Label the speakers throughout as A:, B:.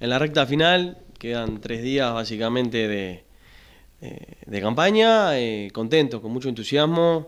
A: En la recta final quedan tres días básicamente de, eh, campaña, eh, contentos, con mucho entusiasmo,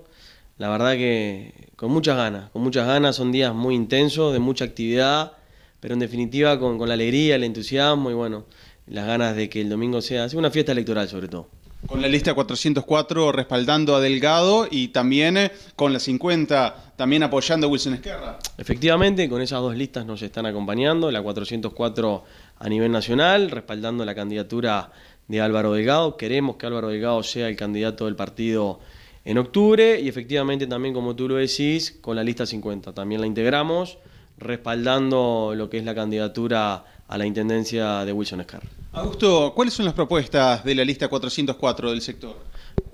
A: la verdad que con muchas ganas, con muchas ganas, son días muy intensos, de mucha actividad, pero en definitiva con, con la alegría, el entusiasmo y bueno, las ganas de que el domingo sea, sea una fiesta electoral sobre todo. Con la lista 404 respaldando a Delgado y también eh, con la 50 también apoyando a Wilson Esquerra. Efectivamente, con esas dos listas nos están acompañando, la 404 a nivel nacional, respaldando la candidatura de Álvaro Delgado. Queremos que Álvaro Delgado sea el candidato del partido en octubre y efectivamente también, como tú lo decís, con la lista 50. También la integramos respaldando lo que es la candidatura a la Intendencia de Wilson Esquerra. Augusto, ¿cuáles son las propuestas de la lista 404 del sector?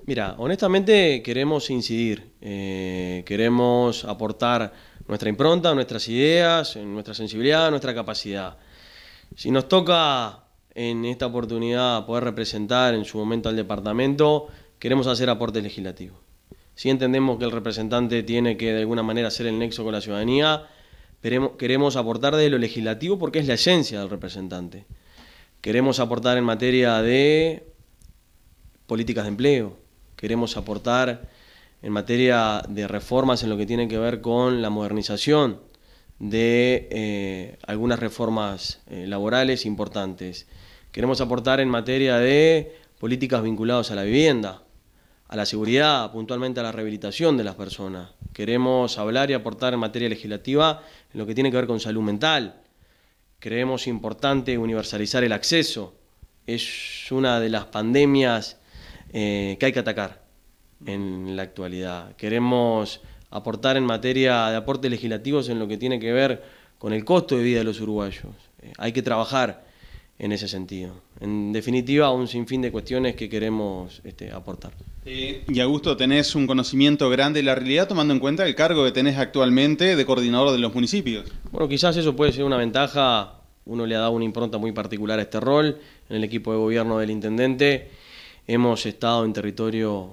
A: Mira, honestamente queremos incidir, eh, queremos aportar nuestra impronta, nuestras ideas, nuestra sensibilidad, nuestra capacidad. Si nos toca en esta oportunidad poder representar en su momento al departamento, queremos hacer aportes legislativos. Si entendemos que el representante tiene que de alguna manera ser el nexo con la ciudadanía, queremos aportar desde lo legislativo porque es la esencia del representante. Queremos aportar en materia de políticas de empleo, queremos aportar en materia de reformas en lo que tiene que ver con la modernización de eh, algunas reformas eh, laborales importantes. Queremos aportar en materia de políticas vinculadas a la vivienda, a la seguridad, puntualmente a la rehabilitación de las personas. Queremos hablar y aportar en materia legislativa en lo que tiene que ver con salud mental, Creemos importante universalizar el acceso. Es una de las pandemias eh, que hay que atacar en la actualidad. Queremos aportar en materia de aportes legislativos en lo que tiene que ver con el costo de vida de los uruguayos. Eh, hay que trabajar en ese sentido. En definitiva, un sinfín de cuestiones que queremos este, aportar. Eh, y Augusto, tenés un
B: conocimiento grande de la realidad tomando en cuenta el cargo que tenés actualmente de coordinador de los municipios. Bueno,
A: quizás eso puede ser una ventaja. Uno le ha dado una impronta muy particular a este rol. En el equipo de gobierno del intendente hemos estado en territorio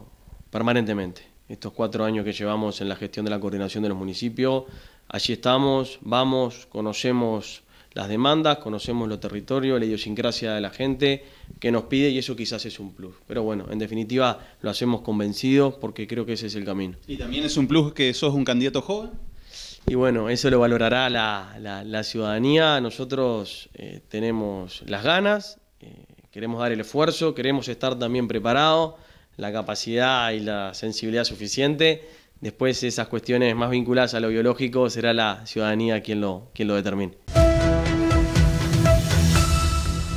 A: permanentemente. Estos cuatro años que llevamos en la gestión de la coordinación de los municipios, allí estamos, vamos, conocemos las demandas, conocemos los territorios, la idiosincrasia de la gente que nos pide y eso quizás es un plus. Pero bueno, en definitiva lo hacemos convencidos porque creo que ese es el camino. ¿Y también es un plus que sos un candidato joven? Y bueno, eso lo valorará la, ciudadanía. Nosotros eh, tenemos las ganas, eh, queremos dar el esfuerzo, queremos estar también preparados, la capacidad y la sensibilidad suficiente. Después esas cuestiones más vinculadas a lo biológico será la ciudadanía quien lo, quien lo determine.